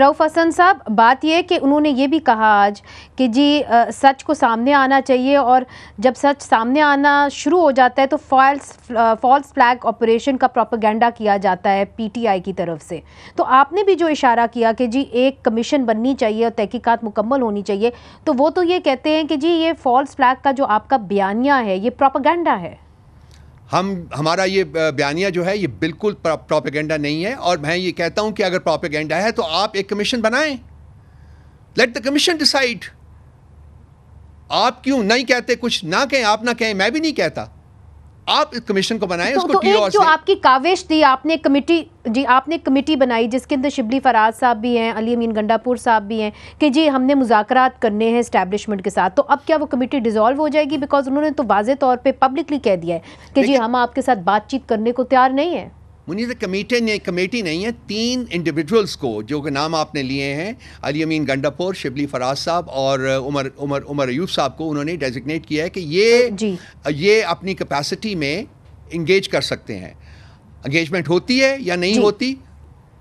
रऊफ़ हसन साहब बात यह कि उन्होंने ये भी कहा आज कि जी आ, सच को सामने आना चाहिए और जब सच सामने आना शुरू हो जाता है तो फॉल्स फॉल्स फ्लैग ऑपरेशन का प्रोपागेंडा किया जाता है पीटीआई की तरफ से तो आपने भी जो इशारा किया कि जी एक कमीशन बननी चाहिए और तहकीकात मुकम्मल होनी चाहिए तो वो तो ये कहते हैं कि जी ये फॉल्स फ्लैग का जो आपका बयानिया है ये प्रोपागेंडा है हम हमारा ये बयानिया जो है ये बिल्कुल प्रोपेगेंडा नहीं है और मैं ये कहता हूँ कि अगर प्रोपेगेंडा है तो आप एक कमीशन बनाएं लेट द कमीशन डिसाइड आप क्यों नहीं कहते कुछ ना कहें आप ना कहें मैं भी नहीं कहता आप इस कमीशन को बनाए तो, तो जो आपकी काविश थी आपने कमेटी जी आपने कमेटी बनाई जिसके अंदर शिबली फराज साहब भी हैं अली अमीन गंडापुर साहब भी हैं कि जी हमने मुजाकरात करने हैं इस्टेबलिशमेंट के साथ तो अब क्या वो कमेटी डिसॉल्व हो जाएगी बिकॉज उन्होंने तो वाजे तौर पर पब्लिकली कह दिया है कि जी हम आपके साथ बातचीत करने को तैयार नहीं है मुनीर कमेटी नहीं कमेटी नहीं है तीन इंडिविजुअल्स को जो के नाम आपने लिए हैं अली अमीन गंडापुर शिबली फराज साहब और उमर उमर उमर अयूब साहब को उन्होंने डेजिग्नेट किया है कि ये ये अपनी कैपेसिटी में इंगेज कर सकते हैं इंगेजमेंट होती है या नहीं होती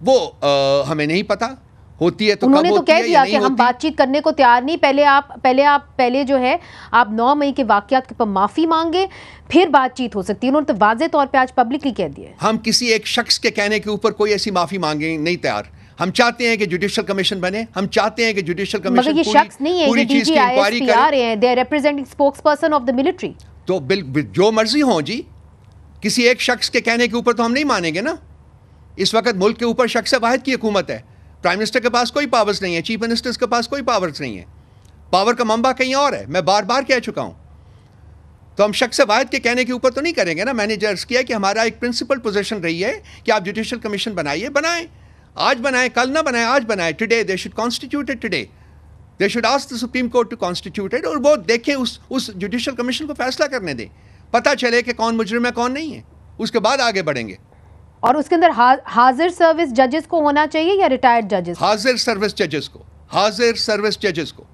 वो आ, हमें नहीं पता होती है तो उन्होंने तो कह दिया कि हम बातचीत करने को तैयार नहीं पहले आप पहले आप पहले जो है आप 9 मई के वाकयात पर माफी मांगे फिर बातचीत हो सकती है उन्होंने तो वाजे तौर पर आज पब्लिकली कह दिया हम किसी एक शख्स के कहने के ऊपर कोई ऐसी माफी मांगे नहीं तैयार हम चाहते हैं कि जुडिशियल कमीशन बने हम चाहते हैं कि जुडिशियल कमीशन ये शख्स नहीं है ये डीजी ऑफ द मिलिट्री तो बिल जो मर्जी हो जी किसी एक शख्स के कहने के ऊपर तो हम नहीं मानेंगे ना इस वक्त मुल्क के ऊपर शख्स वाहद की हुकूमत है प्राइम मिनिस्टर के पास कोई पावर्स नहीं है चीफ मिनिस्टर्स के पास कोई पावर्स नहीं है पावर का मंबा कहीं और है मैं बार बार कह चुका हूँ तो हम शख्स वायद के कहने के ऊपर तो नहीं करेंगे ना मैंने जर्ज किया कि हमारा एक प्रिंसिपल पोजिशन रही है कि आप जुडिशल कमीशन बनाइए बनाएं आज बनाएं कल ना बनाएं आज बनाएं today they should constituted today they should ask the Supreme Court to constituted और वो देखें उस उस जुडिशल कमीशन को फैसला करने दें पता चले कि कौन मुजरिम है कौन नहीं है उसके बाद आगे बढ़ेंगे और उसके अंदर हा, हाजिर सर्विस जजेस को होना चाहिए या रिटायर्ड जजेस हाजिर सर्विस जजेस को हाजिर सर्विस जजेस को